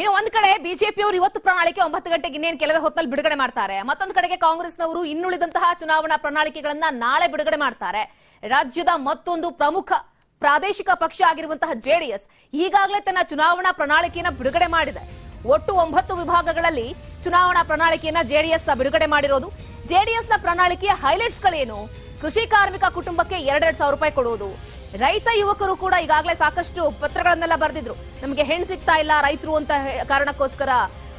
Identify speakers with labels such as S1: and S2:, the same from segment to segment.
S1: ಇನ್ನು ಒಂದ್ ಕಡೆ ಅವರು ಇವತ್ತು ಪ್ರಣಾಳಿಕೆ ಒಂಬತ್ತು ಗಂಟೆಗೆ ಇನ್ನೇನು ಕೆಲವೇ ಹೊತ್ತಲ್ಲಿ ಬಿಡುಗಡೆ ಮಾಡ್ತಾರೆ ಮತ್ತೊಂದು ಕಡೆಗೆ ಕಾಂಗ್ರೆಸ್ನವರು ಇನ್ನುಳಿದಂತಹ ಚುನಾವಣಾ ಪ್ರಣಾಳಿಕೆಗಳನ್ನ ನಾಳೆ ಬಿಡುಗಡೆ ಮಾಡ್ತಾರೆ ರಾಜ್ಯದ ಮತ್ತೊಂದು ಪ್ರಮುಖ ಪ್ರಾದೇಶಿಕ ಪಕ್ಷ ಆಗಿರುವಂತಹ ಜೆಡಿಎಸ್ ಈಗಾಗಲೇ ತನ್ನ ಚುನಾವಣಾ ಪ್ರಣಾಳಿಕೆಯನ್ನ ಬಿಡುಗಡೆ ಮಾಡಿದೆ ಒಟ್ಟು ಒಂಬತ್ತು ವಿಭಾಗಗಳಲ್ಲಿ ಚುನಾವಣಾ ಪ್ರಣಾಳಿಕೆಯನ್ನ ಜೆಡಿಎಸ್ ಬಿಡುಗಡೆ ಮಾಡಿರೋದು ಜೆಡಿಎಸ್ನ ಪ್ರಣಾಳಿಕೆಯ ಹೈಲೈಟ್ಸ್ಗಳೇನು ಕೃಷಿ ಕಾರ್ಮಿಕ ಕುಟುಂಬಕ್ಕೆ ಎರಡೆರಡು ಸಾವಿರ ರೂಪಾಯಿ ಕೊಡುವುದು ರೈತ ಯುವಕರು ಕೂಡ ಈಗಾಗಲೇ ಸಾಕಷ್ಟು ಪತ್ರಗಳನ್ನೆಲ್ಲ ಬರೆದಿದ್ರು ನಮಗೆ ಹೆಣ್ ಸಿಗ್ತಾ ಇಲ್ಲ ರೈತರು ಅಂತ ಕಾರಣಕ್ಕೋಸ್ಕರ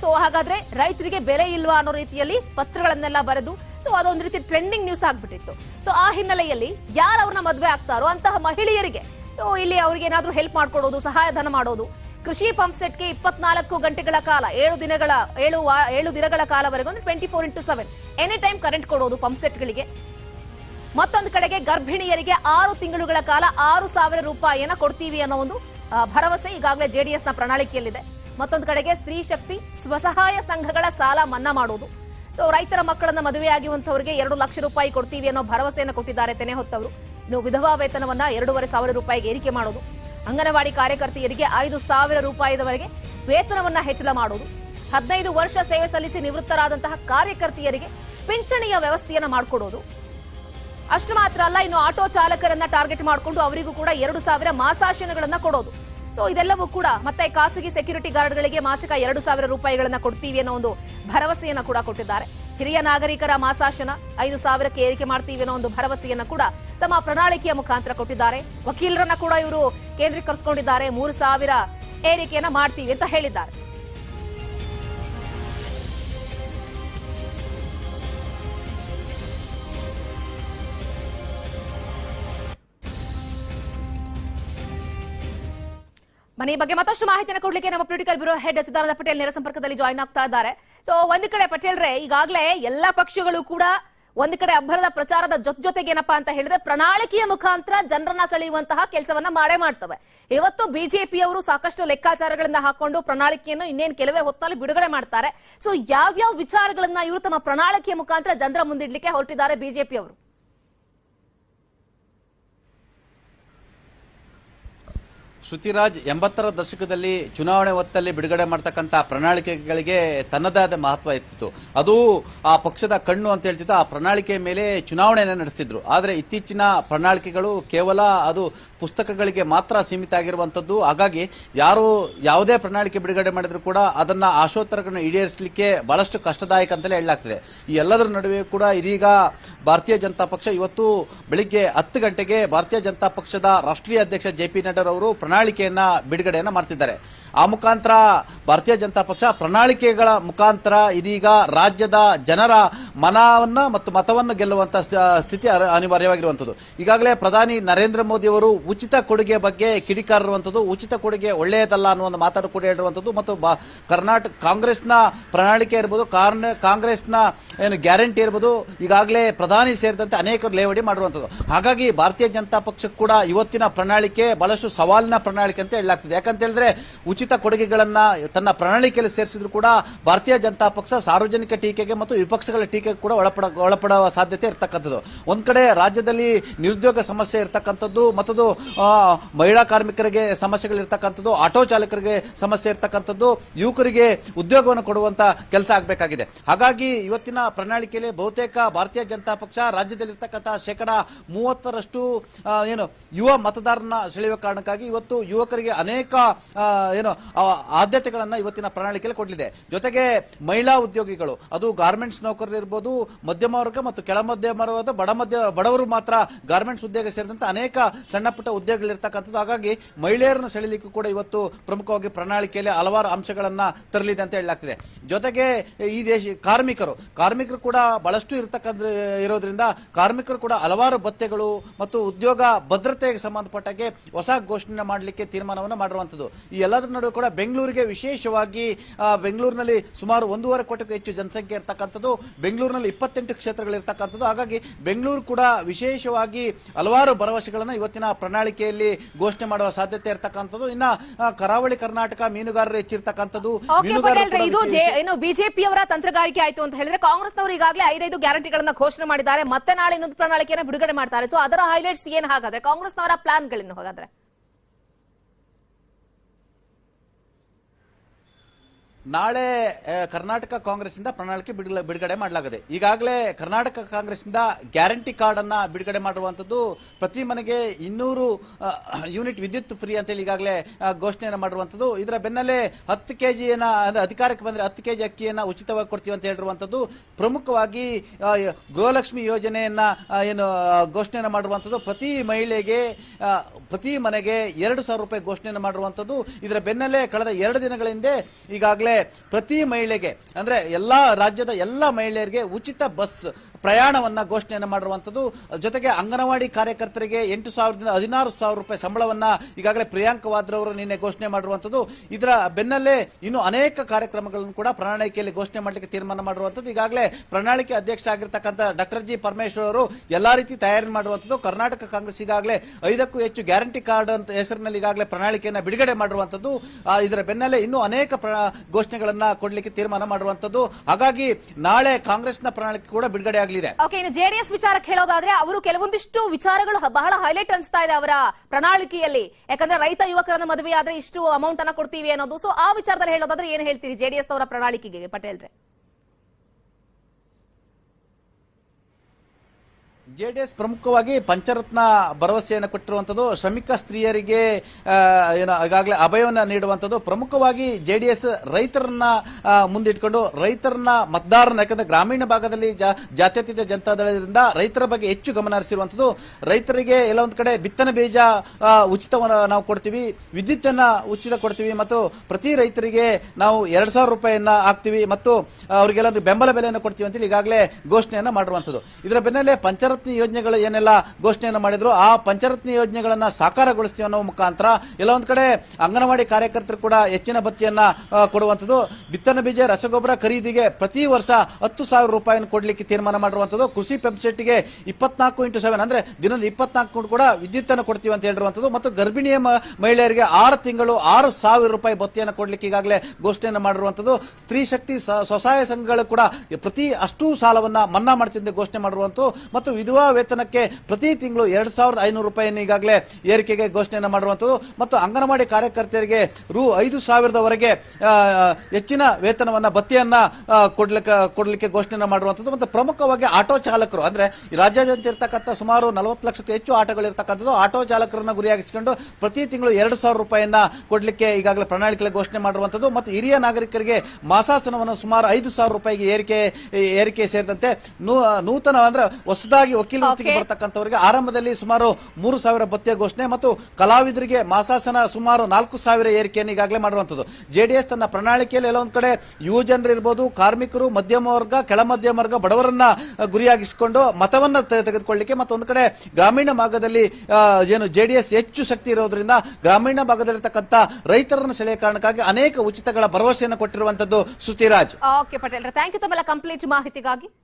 S1: ಸೊ ಹಾಗಾದ್ರೆ ರೈತರಿಗೆ ಬೆಲೆ ಇಲ್ವಾ ಅನ್ನೋ ರೀತಿಯಲ್ಲಿ ಪತ್ರಗಳನ್ನೆಲ್ಲ ಬರೆದು ಸೊ ಅದೊಂದು ರೀತಿ ಟ್ರೆಂಡಿಂಗ್ ನ್ಯೂಸ್ ಆಗ್ಬಿಟ್ಟಿತ್ತು ಸೊ ಆ ಹಿನ್ನೆಲೆಯಲ್ಲಿ ಯಾರು ಅವ್ರನ್ನ ಮದುವೆ ಆಗ್ತಾರೋ ಅಂತಹ ಮಹಿಳೆಯರಿಗೆ ಸೊ ಇಲ್ಲಿ ಅವ್ರಿಗೆ ಏನಾದ್ರೂ ಹೆಲ್ಪ್ ಮಾಡ್ಕೊಡೋದು ಸಹಾಯಧನ ಮಾಡೋದು ಕೃಷಿ ಪಂಪ್ ಗೆ ಇಪ್ಪತ್ನಾಲ್ಕು ಗಂಟೆಗಳ ಕಾಲ ಏಳು ದಿನಗಳ ಏಳು ಏಳು ದಿನಗಳ ಕಾಲವರೆಗೂ twenty four into seven any time current ಕೊಡೋದು ಪಂಪ್ ಸೆಟ್ಗಳಿಗೆ ಮತ್ತೊಂದು ಕಡೆಗೆ ಗರ್ಭಿಣಿಯರಿಗೆ ಆರು ತಿಂಗಳುಗಳ ಕಾಲ ಆರು ಸಾವಿರ ರೂಪಾಯಿಯನ್ನ ಕೊಡ್ತೀವಿ ಅನ್ನೋ ಒಂದು ಭರವಸೆ ಈಗಾಗಲೇ ಜೆಡಿಎಸ್ನ ಪ್ರಣಾಳಿಕೆಯಲ್ಲಿದೆ ಮತ್ತೊಂದು ಕಡೆಗೆ ಸ್ತ್ರೀ ಶಕ್ತಿ ಸ್ವಸಹಾಯ ಸಂಘಗಳ ಸಾಲ ಮನ್ನಾ ಮಾಡುವುದು ಸೊ ರೈತರ ಮಕ್ಕಳನ್ನ ಮದುವೆಯಾಗಿರುವಂತವರಿಗೆ ಎರಡು ಲಕ್ಷ ರೂಪಾಯಿ ಕೊಡ್ತೀವಿ ಅನ್ನೋ ಭರವಸೆಯನ್ನು ಕೊಟ್ಟಿದ್ದಾರೆ ತೆನೆ ಹೊತ್ತವರು ಇನ್ನು ವಿಧವಾ ವೇತನವನ್ನ ಎರಡೂವರೆ ಸಾವಿರ ರೂಪಾಯಿಗೆ ಏರಿಕೆ ಮಾಡೋದು ಅಂಗನವಾಡಿ ಕಾರ್ಯಕರ್ತೆಯರಿಗೆ ಐದು ಸಾವಿರ ರೂಪಾಯಿದವರೆಗೆ ವೇತನವನ್ನ ಹೆಚ್ಚಳ ಮಾಡೋದು ಹದಿನೈದು ವರ್ಷ ಸೇವೆ ಸಲ್ಲಿಸಿ ನಿವೃತ್ತರಾದಂತಹ ಕಾರ್ಯಕರ್ತೆಯರಿಗೆ ಪಿಂಚಣಿಯ ವ್ಯವಸ್ಥೆಯನ್ನು ಮಾಡಿಕೊಡುವುದು ಅಷ್ಟು ಮಾತ್ರ ಅಲ್ಲ ಇನ್ನು ಆಟೋ ಚಾಲಕರನ್ನ ಟಾರ್ಗೆಟ್ ಮಾಡಿಕೊಂಡು ಅವರಿಗೂ ಕೂಡ ಎರಡು ಸಾವಿರ ಮಾಸಾಶನಗಳನ್ನ ಕೊಡೋದು ಸೊ ಇದೆಲ್ಲವೂ ಕೂಡ ಮತ್ತೆ ಖಾಸಗಿ ಸೆಕ್ಯೂರಿಟಿ ಗಾರ್ಡ್ಗಳಿಗೆ ಮಾಸಿಕ ಎರಡು ಸಾವಿರ ರೂಪಾಯಿಗಳನ್ನ ಕೊಡ್ತೀವಿ ಅನ್ನೋ ಒಂದು ಭರವಸೆಯನ್ನ ಕೂಡ ಕೊಟ್ಟಿದ್ದಾರೆ ಹಿರಿಯ ನಾಗರಿಕರ ಮಾಸಾಶನ ಐದು ಸಾವಿರಕ್ಕೆ ಏರಿಕೆ ಮಾಡ್ತೀವಿ ಅನ್ನೋ ಒಂದು ಭರವಸೆಯನ್ನ ಕೂಡ ತಮ್ಮ ಪ್ರಣಾಳಿಕೆಯ ಮುಖಾಂತರ ಕೊಟ್ಟಿದ್ದಾರೆ ವಕೀಲರನ್ನ ಕೂಡ ಇವರು ಕೇಂದ್ರೀಕರಿಸಿಕೊಂಡಿದ್ದಾರೆ ಮೂರು ಸಾವಿರ ಏರಿಕೆಯನ್ನ ಮಾಡ್ತೀವಿ ಅಂತ ಹೇಳಿದ್ದಾರೆ ಮನೆ ಬಗ್ಗೆ ಮತ್ತಷ್ಟು ಮಾಹಿತಿಯನ್ನು ಕೊಡಲಿಕ್ಕೆ ನಮ್ಮ political bureau head Sudhananda Patel ನೇರ ಸಂಪರ್ಕದಲ್ಲಿ ಜಾಯಿನ್ ಆಗ್ತಾ ಇದ್ದಾರೆ ಸೊ ಒಂದ್ ಕಡೆ ಪಟೇಲ್ ರೇ ಈಗಾಗಲೇ ಎಲ್ಲಾ ಪಕ್ಷಗಳು ಕೂಡ ಒಂದ್ ಕಡೆ ಅಬ್ಬರದ ಪ್ರಚಾರದ ಜೊತೆ ಜೊತೆಗೆ ಏನಪ್ಪಾ ಅಂತ ಹೇಳಿದ್ರೆ ಪ್ರಣಾಳಿಕೆಯ ಮುಖಾಂತರ ಜನರನ್ನ ಸೆಳೆಯುವಂತಹ ಕೆಲಸವನ್ನ ಮಾಡೇ ಮಾಡ್ತವೆ ಇವತ್ತು ಬಿಜೆಪಿಯವರು ಸಾಕಷ್ಟು ಲೆಕ್ಕಾಚಾರಗಳನ್ನ ಹಾಕೊಂಡು ಪ್ರಣಾಳಿಕೆಯನ್ನು ಇನ್ನೇನು ಕೆಲವೇ ಹೊತ್ತಲ್ಲಿ ಬಿಡುಗಡೆ ಮಾಡ್ತಾರೆ ಸೊ ಯಾವ್ಯಾವ ವಿಚಾರಗಳನ್ನ ಇವರು ತಮ್ಮ ಪ್ರಣಾಳಿಕೆಯ ಮುಖಾಂತರ ಜನರ ಮುಂದಿಡ್ಲಿಕ್ಕೆ ಹೊರಟಿದ್ದಾರೆ ಬಿಜೆಪಿಯವರು
S2: ಶ್ರುತಿರಾಜ್ ಎಂಬತ್ತರ ದಶಕದಲ್ಲಿ ಚುನಾವಣೆ ಹೊತ್ತಲ್ಲಿ ಬಿಡುಗಡೆ ಮಾಡ್ತಕ್ಕಂಥ ಪ್ರಣಾಳಿಕೆಗಳಿಗೆ ತನ್ನದೇ ಆದ ಮಹತ್ವ ಇತ್ತು ಅದು ಆ ಪಕ್ಷದ ಕಣ್ಣು ಅಂತ ಹೇಳ್ತಿತ್ತು ಆ ಪ್ರಣಾಳಿಕೆ ಮೇಲೆ ಚುನಾವಣೆಯನ್ನು ನಡೆಸ್ತಿದ್ರು ಆದರೆ ಇತ್ತೀಚಿನ ಪ್ರಣಾಳಿಕೆಗಳು ಕೇವಲ ಅದು ಪುಸ್ತಕಗಳಿಗೆ ಮಾತ್ರ ಸೀಮಿತ ಆಗಿರುವಂಥದ್ದು ಹಾಗಾಗಿ ಯಾರು ಯಾವುದೇ ಪ್ರಣಾಳಿಕೆ ಬಿಡುಗಡೆ ಮಾಡಿದ್ರು ಕೂಡ ಅದನ್ನ ಆಶೋತ್ತರಗಳನ್ನು ಈಡೇರಿಸಲಿಕ್ಕೆ ಬಹಳಷ್ಟು ಕಷ್ಟದಾಯಕ ಅಂತಲೇ ಹೇಳಲಾಗ್ತದೆ ಈ ಎಲ್ಲದರ ನಡುವೆ ಕೂಡ ಇದೀಗ ಭಾರತೀಯ ಜನತಾ ಪಕ್ಷ ಇವತ್ತು ಬೆಳಿಗ್ಗೆ ಹತ್ತು ಗಂಟೆಗೆ ಭಾರತೀಯ ಜನತಾ ಪಕ್ಷದ ರಾಷ್ಟ್ರೀಯ ಅಧ್ಯಕ್ಷ ಜೆ ಪಿ ನಡ್ಡಾ ಅವರು ಪ್ರಣಾಳಿಕೆಯನ್ನ ಬಿಡುಗಡೆಯನ್ನ ಮಾಡ್ತಿದ್ದಾರೆ ಆ ಮುಖಾಂತರ ಭಾರತೀಯ ಜನತಾ ಪಕ್ಷ ಪ್ರಣಾಳಿಕೆಗಳ ಮುಖಾಂತರ ಇದೀಗ ರಾಜ್ಯದ ಜನರ ಮನವನ್ನ ಮತ್ತು ಮತವನ್ನು ಗೆಲ್ಲುವಂತಹ ಸ್ಥಿತಿ ಅನಿವಾರ್ಯವಾಗಿರುವಂಥದ್ದು ಈಗಾಗಲೇ ಪ್ರಧಾನಿ ನರೇಂದ್ರ ಮೋದಿ ಅವರು ಉಚಿತ ಕೊಡುಗೆ ಬಗ್ಗೆ ಕಿಡಿಕಾರಿರುವಂಥದ್ದು ಉಚಿತ ಕೊಡುಗೆ ಒಳ್ಳೆಯದಲ್ಲ ಅನ್ನುವಂಥ ಮಾತಾಡ ಕೂಡ ಹೇಳಿರುವಂಥದ್ದು ಮತ್ತು ಕರ್ನಾಟಕ ಕಾಂಗ್ರೆಸ್ನ ಪ್ರಣಾಳಿಕೆ ಇರ್ಬೋದು ಕಾಂಗ್ರೆಸ್ನ ಏನು ಗ್ಯಾರಂಟಿ ಇರ್ಬೋದು ಈಗಾಗಲೇ ಪ್ರಧಾನಿ ಸೇರಿದಂತೆ ಅನೇಕರು ಲೇವಡಿ ಮಾಡಿರುವಂಥದ್ದು ಹಾಗಾಗಿ ಭಾರತೀಯ ಜನತಾ ಪಕ್ಷಕ್ಕೆ ಕೂಡ ಇವತ್ತಿನ ಪ್ರಣಾಳಿಕೆ ಬಹಳಷ್ಟು ಸವಾಲಿನ ಪ್ರಣಾಳಿಕೆ ಅಂತ ಹೇಳಲಾಗ್ತದೆ ಯಾಕಂತ ಹೇಳಿದ್ರೆ ಉಚಿತ ಕೊಡುಗೆಗಳನ್ನ ತನ್ನ ಪ್ರಣಾಳಿಕೆಯಲ್ಲಿ ಸೇರಿಸಿದ್ರು ಕೂಡ ಭಾರತೀಯ ಜನತಾ ಪಕ್ಷ ಸಾರ್ವಜನಿಕ ಟೀಕೆಗೆ ಮತ್ತು ವಿಪಕ್ಷಗಳ ಟೀಕೆಗೆ ಕೂಡ ಒಳಪಡ ಒಳಪಡುವ ಸಾಧ್ಯತೆ ಇರತಕ್ಕಂಥದ್ದು ಒಂದ್ ಕಡೆ ರಾಜ್ಯದಲ್ಲಿ ನಿರುದ್ಯೋಗ ಸಮಸ್ಯೆ ಇರತಕ್ಕಂಥದ್ದು ಮತ್ತದು ಮಹಿಳಾ ಕಾರ್ಮಿಕರಿಗೆ ಸಮಸ್ಯೆಗಳಿರ್ತಕ್ಕಂಥದ್ದು ಆಟೋ ಚಾಲಕರಿಗೆ ಸಮಸ್ಯೆ ಇರ್ತಕ್ಕಂಥದ್ದು ಯುವಕರಿಗೆ ಉದ್ಯೋಗವನ್ನು ಕೊಡುವಂತ ಕೆಲಸ ಆಗಬೇಕಾಗಿದೆ ಹಾಗಾಗಿ ಇವತ್ತಿನ ಪ್ರಣಾಳಿಕೆಯಲ್ಲಿ ಬಹುತೇಕ ಭಾರತೀಯ ಜನತಾ ಪಕ್ಷ ರಾಜ್ಯದಲ್ಲಿರ್ತಕ್ಕಂಥ ಶೇಕಡ ಮೂವತ್ತರಷ್ಟು ಏನು ಯುವ ಮತದಾರರನ್ನ ಸೆಳೆಯುವ ಕಾರಣಕ್ಕಾಗಿ ಇವತ್ತು ಯುವಕರಿಗೆ ಅನೇಕ ಏನು ಆದ್ಯತೆಗಳನ್ನ ಇವತ್ತಿನ ಪ್ರಣಾಳಿಕೆಯಲ್ಲಿ ಕೊಡಲಿದೆ ಜೊತೆಗೆ ಮಹಿಳಾ ಉದ್ಯೋಗಿಗಳು ಅದು ಗಾರ್ಮೆಂಟ್ಸ್ ನೌಕರರು ಇರ್ಬೋದು ಮಧ್ಯಮ ವರ್ಗ ಮತ್ತು ಕೆಳ ಮಧ್ಯಮ ವರ್ಗದ ಬಡ ಮಧ್ಯ ಬಡವರು ಮಾತ್ರ ಗಾರ್ಮೆಂಟ್ಸ್ ಉದ್ಯೋಗ ಸೇರಿದಂತೆ ಅನೇಕ ಸಣ್ಣ ಪುಟ್ಟ ಸಂಬಂಧಪಟ್ಟ ಹಾಗಾಗಿ ಮಹಿಳೆಯರನ್ನು ಸೆಳೆಯಲಿಕ್ಕೂ ಕೂಡ ಇವತ್ತು ಪ್ರಮುಖವಾಗಿ ಪ್ರಣಾಳಿಕೆಯಲ್ಲಿ ಹಲವಾರು ಅಂಶಗಳನ್ನ ತರಲಿದೆ ಅಂತ ಹೇಳಲಾಗ್ತಿದೆ ಜೊತೆಗೆ ಈ ದೇಶ ಕಾರ್ಮಿಕರು ಕಾರ್ಮಿಕರು ಕೂಡ ಬಹಳಷ್ಟು ಇರತಕ್ಕಂಥ ಇರೋದ್ರಿಂದ ಕಾರ್ಮಿಕರು ಕೂಡ ಹಲವಾರು ಭತ್ಯೆಗಳು ಮತ್ತು ಉದ್ಯೋಗ ಭದ್ರತೆಗೆ ಸಂಬಂಧಪಟ್ಟಾಗೆ ಹೊಸ ಘೋಷಣೆ ಮಾಡಲಿಕ್ಕೆ ತೀರ್ಮಾನವನ್ನು ಮಾಡಿರುವಂಥದ್ದು ಈ ಎಲ್ಲದರ ನಡುವೆ ಕೂಡ ಬೆಂಗಳೂರಿಗೆ ವಿಶೇಷವಾಗಿ ಬೆಂಗಳೂರಿನಲ್ಲಿ ಸುಮಾರು ಒಂದೂವರೆ ಕೋಟಿಗೂ ಹೆಚ್ಚು ಜನಸಂಖ್ಯೆ ಇರತಕ್ಕಂಥದ್ದು ಬೆಂಗಳೂರಿನಲ್ಲಿ ಇಪ್ಪತ್ತೆಂಟು ಕ್ಷೇತ್ರಗಳಿರ್ತಕ್ಕಂಥದ್ದು ಹಾಗಾಗಿ ಬೆಂಗಳೂರು ಕೂಡ ವಿಶೇಷವಾಗಿ ಹಲವಾರು ಭರವಸೆಗಳನ್ನು ಇವತ್ತಿನ ಪ್ರಣಾಳಿಕೆ ಪ್ರಣಾಳಿಕೆಯಲ್ಲಿ ಘೋಷಣೆ ಮಾಡುವ ಸಾಧ್ಯತೆ ಇರತಕ್ಕಂಥದ್ದು ಇನ್ನ ಕರಾವಳಿ ಕರ್ನಾಟಕ ಮೀನುಗಾರರು ಹೆಚ್ಚಿರ್ತಕ್ಕಂಥದ್ದು ಇದು
S1: ಏನು ಬಿಜೆಪಿಯವರ ತಂತ್ರಗಾರಿಕೆ ಆಯ್ತು ಅಂತ ಹೇಳಿದ್ರೆ ಕಾಂಗ್ರೆಸ್ನವರು ಈಗಾಗಲೇ ಐದೈದು ಗ್ಯಾರಂಟಿಗಳನ್ನ ಘೋಷಣೆ ಮಾಡಿದ್ದಾರೆ ಮತ್ತೆ ನಾಳೆ ಇನ್ನೊಂದು ಪ್ರಣಾಳಿಕೆಯನ್ನು ಬಿಡುಗಡೆ ಮಾಡ್ತಾರೆ ಸೊ ಅದರ ಹೈಲೈಟ್ಸ್ ಏನ್ ಹಾಗಾದ್ರೆ ಕಾಂಗ್ರೆಸ್ನವರ ಗಳನ್ನ ಹಾಗಾದ್ರೆ
S2: ನಾಳೆ ಕರ್ನಾಟಕ ಕಾಂಗ್ರೆಸ್ನಿಂದ ಪ್ರಣಾಳಿಕೆ ಬಿಡುಗಡೆ ಮಾಡಲಾಗಿದೆ ಈಗಾಗಲೇ ಕರ್ನಾಟಕ ಕಾಂಗ್ರೆಸ್ನಿಂದ ಗ್ಯಾರಂಟಿ ಕಾರ್ಡ್ ಅನ್ನ ಬಿಡುಗಡೆ ಮಾಡುವಂಥದ್ದು ಪ್ರತಿ ಮನೆಗೆ ಇನ್ನೂರು ಯೂನಿಟ್ ವಿದ್ಯುತ್ ಫ್ರೀ ಅಂತೇಳಿ ಈಗಾಗಲೇ ಘೋಷಣೆಯನ್ನು ಮಾಡಿರುವಂಥದ್ದು ಇದರ ಬೆನ್ನಲ್ಲೇ ಹತ್ತು ಕೆಜಿಯನ್ನ ಅಧಿಕಾರಕ್ಕೆ ಬಂದರೆ ಹತ್ತು ಕೆಜಿ ಅಕ್ಕಿಯನ್ನು ಉಚಿತವಾಗಿ ಕೊಡ್ತೀವಿ ಅಂತ ಹೇಳಿರುವಂಥದ್ದು ಪ್ರಮುಖವಾಗಿ ಗೃಹಲಕ್ಷ್ಮಿ ಯೋಜನೆಯನ್ನ ಏನು ಘೋಷಣೆಯನ್ನು ಮಾಡಿರುವಂಥದ್ದು ಪ್ರತಿ ಮಹಿಳೆಗೆ ಪ್ರತಿ ಮನೆಗೆ ಎರಡು ಸಾವಿರ ರೂಪಾಯಿ ಘೋಷಣೆಯನ್ನು ಮಾಡಿರುವಂತದ್ದು ಇದರ ಬೆನ್ನಲ್ಲೇ ಕಳೆದ ಎರಡು ದಿನಗಳ ಹಿಂದೆ ಈಗಾಗಲೇ ಪ್ರತಿ ಮಹಿಳೆಗೆ ಅಂದ್ರೆ ಎಲ್ಲಾ ರಾಜ್ಯದ ಎಲ್ಲ ಮಹಿಳೆಯರಿಗೆ ಉಚಿತ ಬಸ್ ಪ್ರಯಾಣವನ್ನ ಘೋಷಣೆಯನ್ನು ಮಾಡಿರುವಂತದ್ದು ಜೊತೆಗೆ ಅಂಗನವಾಡಿ ಕಾರ್ಯಕರ್ತರಿಗೆ ಎಂಟು ಸಾವಿರದಿಂದ ಹದಿನಾರು ಸಾವಿರ ರೂಪಾಯಿ ಸಂಬಳವನ್ನ ಈಗಾಗಲೇ ಪ್ರಿಯಾಂಕ್ ವಾದ್ರವರು ನಿನ್ನೆ ಘೋಷಣೆ ಮಾಡಿರುವಂತದ್ದು ಇದರ ಬೆನ್ನಲ್ಲೇ ಇನ್ನು ಅನೇಕ ಕಾರ್ಯಕ್ರಮಗಳನ್ನು ಕೂಡ ಪ್ರಣಾಳಿಕೆಯಲ್ಲಿ ಘೋಷಣೆ ಮಾಡಲಿಕ್ಕೆ ತೀರ್ಮಾನ ಮಾಡಿರುವಂತದ್ದು ಈಗಾಗಲೇ ಪ್ರಣಾಳಿಕೆ ಅಧ್ಯಕ್ಷ ಆಗಿರ್ತಕ್ಕಂಥ ಡಾಕ್ಟರ್ ಜಿ ಪರಮೇಶ್ವರ್ ಅವರು ಎಲ್ಲಾ ರೀತಿ ತಯಾರಿ ಮಾಡುವಂತದ್ದು ಕರ್ನಾಟಕ ಕಾಂಗ್ರೆಸ್ ಈಗಾಗಲೇ ಐದಕ್ಕೂ ಹೆಚ್ಚು ಗ್ಯಾರಂಟಿ ಕಾರ್ಡ್ ಅಂತ ಹೆಸರಿನಲ್ಲಿ ಈಗಾಗಲೇ ಪ್ರಣಾಳಿಕೆಯನ್ನು ಬಿಡುಗಡೆ ಮಾಡಿರುವಂತದ್ದು ಇದರ ಬೆನ್ನಲ್ಲೇ ಇನ್ನೂ ಅನೇಕ ಪ್ರಶ್ನೆಗಳನ್ನ ಕೊಡ್ಲಿಕ್ಕೆ ತೀರ್ಮಾನ ಮಾಡುವಂತದ್ದು ಹಾಗಾಗಿ ನಾಳೆ ಕಾಂಗ್ರೆಸ್ನ ಪ್ರಣಾಳಿಕೆ ಕೂಡ ಬಿಡುಗಡೆ ಆಗಲಿದೆ
S1: ಓಕೆ ಇನ್ನು ಜೆಡಿಎಸ್ ವಿಚಾರಕ್ಕೆ ಹೇಳೋದಾದ್ರೆ ಅವರು ಕೆಲವೊಂದಿಷ್ಟು ವಿಚಾರಗಳು ಬಹಳ ಹೈಲೈಟ್ ಅನಿಸ್ತಾ ಇದೆ ಅವರ ಪ್ರಣಾಳಿಕೆಯಲ್ಲಿ ಯಾಕಂದ್ರೆ ರೈತ ಯುವಕರನ್ನ ಮದುವೆ ಆದ್ರೆ ಇಷ್ಟು ಅಮೌಂಟ್ ಅನ್ನ ಕೊಡ್ತೀವಿ ಅನ್ನೋದು ಸೊ ಆ ವಿಚಾರದಲ್ಲಿ ಹೇಳೋದಾದ್ರೆ ಏನ್ ಹೇಳ್ತೀರಿ ಜೆಡಿಎಸ್ ಅವರ ಪ್ರಣಾಳಿಕೆಗೆ ಪಟೇಲ್ರೆ
S2: ಜೆಡಿಎಸ್ ಪ್ರಮುಖವಾಗಿ ಪಂಚರತ್ನ ಭರವಸೆಯನ್ನು ಕೊಟ್ಟಿರುವಂಥದ್ದು ಶ್ರಮಿಕ ಸ್ತ್ರೀಯರಿಗೆ ಏನು ಈಗಾಗಲೇ ಅಭಯವನ್ನು ನೀಡುವಂಥದ್ದು ಪ್ರಮುಖವಾಗಿ ಜೆಡಿಎಸ್ ರೈತರನ್ನ ಮುಂದಿಟ್ಕೊಂಡು ರೈತರನ್ನ ಮತದಾರನ ಯಾಕಂದ್ರೆ ಗ್ರಾಮೀಣ ಭಾಗದಲ್ಲಿ ಜಾತ್ಯತೀತ ದಳದಿಂದ ರೈತರ ಬಗ್ಗೆ ಹೆಚ್ಚು ಗಮನ ಹರಿಸಿರುವಂಥದ್ದು ರೈತರಿಗೆ ಎಲ್ಲ ಒಂದು ಕಡೆ ಬಿತ್ತನೆ ಬೀಜ ಉಚಿತವನ್ನು ನಾವು ಕೊಡ್ತೀವಿ ವಿದ್ಯುತ್ತನ್ನು ಉಚಿತ ಕೊಡ್ತೀವಿ ಮತ್ತು ಪ್ರತಿ ರೈತರಿಗೆ ನಾವು ಎರಡು ಸಾವಿರ ರೂಪಾಯಿಯನ್ನ ಹಾಕ್ತೀವಿ ಮತ್ತು ಅವರಿಗೆಲ್ಲ ಬೆಂಬಲ ಬೆಲೆಯನ್ನು ಕೊಡ್ತೀವಿ ಅಂತೇಳಿ ಈಗಾಗಲೇ ಘೋಷಣೆಯನ್ನು ಮಾಡಿರುವಂಥದ್ದು ಇದರ ಬೆನ್ನಲ್ಲೇ ಪಂಚರತ್ನ ಪಂಚರತ್ನ ಯೋಜನೆಗಳು ಏನೆಲ್ಲ ಘೋಷಣೆಯನ್ನು ಮಾಡಿದ್ರು ಆ ಪಂಚರತ್ನ ಯೋಜನೆಗಳನ್ನ ಸಾಕಾರಗೊಳಿಸ್ತೀವಿ ಅನ್ನೋ ಮುಖಾಂತರ ಎಲ್ಲ ಒಂದ್ ಕಡೆ ಅಂಗನವಾಡಿ ಕಾರ್ಯಕರ್ತರು ಕೂಡ ಹೆಚ್ಚಿನ ಭತ್ತೆಯನ್ನ ಕೊಡುವಂಥದ್ದು ಬಿತ್ತನೆ ಬೀಜ ರಸಗೊಬ್ಬರ ಖರೀದಿಗೆ ಪ್ರತಿ ವರ್ಷ ಹತ್ತು ಸಾವಿರ ರೂಪಾಯಿಯನ್ನು ಕೊಡಲಿಕ್ಕೆ ತೀರ್ಮಾನ ಮಾಡಿರುವಂಥದ್ದು ಕೃಷಿ ಪಂಪ್ಸೆಟ್ಗೆ ಇಪ್ಪತ್ನಾಲ್ಕು ಇಂಟು ಸೆವೆನ್ ಅಂದ್ರೆ ದಿನದ ಇಪ್ಪತ್ನಾಲ್ಕು ಕೂಡ ವಿದ್ಯುತ್ ಅನ್ನು ಕೊಡ್ತೀವಿ ಅಂತ ಹೇಳಿರುವಂಥದ್ದು ಮತ್ತು ಗರ್ಭಿಣಿಯ ಮಹಿಳೆಯರಿಗೆ ಆರು ತಿಂಗಳು ಆರು ಸಾವಿರ ರೂಪಾಯಿ ಭತ್ತೆಯನ್ನು ಕೊಡಲಿಕ್ಕೆ ಈಗಾಗಲೇ ಘೋಷಣೆಯನ್ನು ಮಾಡಿರುವಂಥದ್ದು ಸ್ತ್ರೀ ಶಕ್ತಿ ಸ್ವಸಹಾಯ ಸಂಘಗಳು ಕೂಡ ಪ್ರತಿ ಅಷ್ಟು ಸಾಲವನ್ನ ಮನ್ನಾ ಮಾಡ್ತಿದ್ದೆ ಘೋಷಣೆ ಮಾಡಿರುವಂಥ ಮತ್ತು ವಿಧವಾ ವೇತನಕ್ಕೆ ಪ್ರತಿ ತಿಂಗಳು ಎರಡ್ ಸಾವಿರದ ಐನೂರು ರೂಪಾಯಿಯನ್ನು ಈಗಾಗಲೇ ಏರಿಕೆಗೆ ಘೋಷಣೆಯನ್ನು ಮಾಡುವಂಥದ್ದು ಮತ್ತು ಅಂಗನವಾಡಿ ಕಾರ್ಯಕರ್ತೆಯರಿಗೆ ರು ಐದು ಸಾವಿರದವರೆಗೆ ಹೆಚ್ಚಿನ ವೇತನವನ್ನ ಭತ್ತೆಯನ್ನ ಕೊಡ್ಲಿಕ್ಕೆ ಕೊಡ್ಲಿಕ್ಕೆ ಘೋಷಣೆಯನ್ನು ಮಾಡುವಂಥದ್ದು ಮತ್ತು ಪ್ರಮುಖವಾಗಿ ಆಟೋ ಚಾಲಕರು ಅಂದ್ರೆ ರಾಜ್ಯಾದ್ಯಂತ ಇರತಕ್ಕಂಥ ಸುಮಾರು ನಲವತ್ತು ಲಕ್ಷಕ್ಕೂ ಹೆಚ್ಚು ಆಟೋಗಳು ಇರತಕ್ಕಂಥದ್ದು ಆಟೋ ಚಾಲಕರನ್ನ ಗುರಿಯಾಗಿಸಿಕೊಂಡು ಪ್ರತಿ ತಿಂಗಳು ಎರಡು ಸಾವಿರ ರೂಪಾಯಿಯನ್ನ ಕೊಡ್ಲಿಕ್ಕೆ ಈಗಾಗಲೇ ಪ್ರಣಾಳಿಕೆ ಘೋಷಣೆ ಮಾಡುವಂಥದ್ದು ಮತ್ತು ಹಿರಿಯ ನಾಗರಿಕರಿಗೆ ಮಾಸಾಸನವನ್ನು ಸುಮಾರು ಐದು ಸಾವಿರ ರೂಪಾಯಿಗೆ ಏರಿಕೆ ಏರಿಕೆ ಸೇರಿದಂತೆ ನೂತನ ಅಂದ್ರೆ ಹೊಸದಾಗಿ ವಕೀಲ ವೃತ್ತಿಗೆ ಬರ್ತಕ್ಕಂಥವರಿಗೆ ಆರಂಭದಲ್ಲಿ ಸುಮಾರು ಮೂರು ಸಾವಿರ ಭತ್ಯ ಘೋಷಣೆ ಮತ್ತು ಕಲಾವಿದರಿಗೆ ಮಾಸಾಸನ ಸುಮಾರು ನಾಲ್ಕು ಸಾವಿರ ಏರಿಕೆಯನ್ನು ಈಗಾಗಲೇ ಮಾಡುವಂಥದ್ದು ಜೆಡಿಎಸ್ ತನ್ನ ಪ್ರಣಾಳಿಕೆಯಲ್ಲಿ ಎಲ್ಲೊಂದು ಕಡೆ ಯುವ ಇರ್ಬೋದು ಕಾರ್ಮಿಕರು ಮಧ್ಯಮ ವರ್ಗ ಕೆಳ ಮಧ್ಯಮ ವರ್ಗ ಬಡವರನ್ನ ಗುರಿಯಾಗಿಸಿಕೊಂಡು ಮತವನ್ನ ತೆಗೆದುಕೊಳ್ಳಿಕ್ಕೆ ಒಂದು ಕಡೆ ಗ್ರಾಮೀಣ ಭಾಗದಲ್ಲಿ ಏನು ಜೆಡಿಎಸ್ ಹೆಚ್ಚು ಶಕ್ತಿ ಇರೋದ್ರಿಂದ ಗ್ರಾಮೀಣ ಭಾಗದಲ್ಲಿರ್ತಕ್ಕಂಥ ರೈತರನ್ನು ಸೆಳೆಯ ಕಾರಣಕ್ಕಾಗಿ ಅನೇಕ ಉಚಿತಗಳ ಭರವಸೆಯನ್ನು ಕೊಟ್ಟಿರುವಂತದ್ದು Sutiraj
S1: okay Patel thank you ತಮ್ಮ ಕಂಪ್ಲೀಟ್ ಮಾಹಿತಿಗಾಗಿ